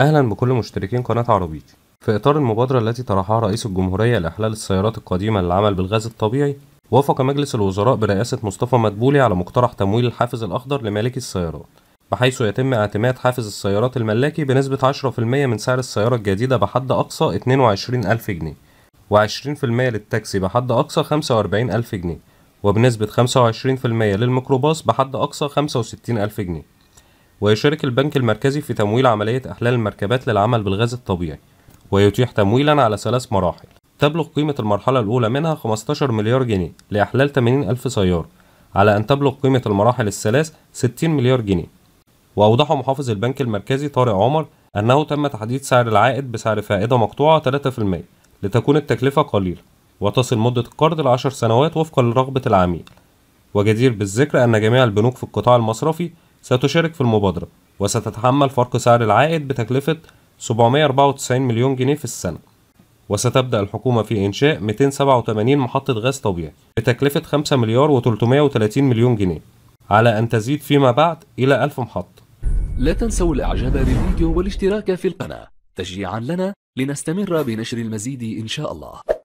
أهلا بكل مشتركين قناة عربيتي في إطار المبادرة التي طرحها رئيس الجمهورية لإحلال السيارات القديمة للعمل بالغاز الطبيعي وافق مجلس الوزراء برئاسة مصطفى مدبولي على مقترح تمويل الحافز الأخضر لمالكي السيارات بحيث يتم اعتماد حافز السيارات الملاكي بنسبة 10% من سعر السيارة الجديدة بحد أقصى 22000 جنيه و20% للتاكسي بحد أقصى 45000 جنيه وبنسبة 25% للميكروباص بحد أقصى 65000 جنيه ويشارك البنك المركزي في تمويل عملية إحلال المركبات للعمل بالغاز الطبيعي ويتيح تمويلا على ثلاث مراحل تبلغ قيمة المرحلة الأولى منها 15 مليار جنيه لإحلال 80 ألف سيارة على أن تبلغ قيمة المراحل الثلاث 60 مليار جنيه وأوضح محافظ البنك المركزي طارق عمر أنه تم تحديد سعر العائد بسعر فائدة مقطوعة 3% لتكون التكلفة قليلة وتصل مدة القرض لعشر سنوات وفقا لرغبة العميل وجدير بالذكر أن جميع البنوك في القطاع المصرفي ستشارك في المبادرة وستتحمل فرق سعر العائد بتكلفة 794 مليون جنيه في السنة وستبدأ الحكومة في إنشاء 287 محطة غاز طبيعي بتكلفة 5 مليار و330 مليون جنيه على أن تزيد فيما بعد إلى 1000 محطة لا تنسوا الإعجاب بالفيديو والاشتراك في القناة تشجيعا لنا لنستمر بنشر المزيد إن شاء الله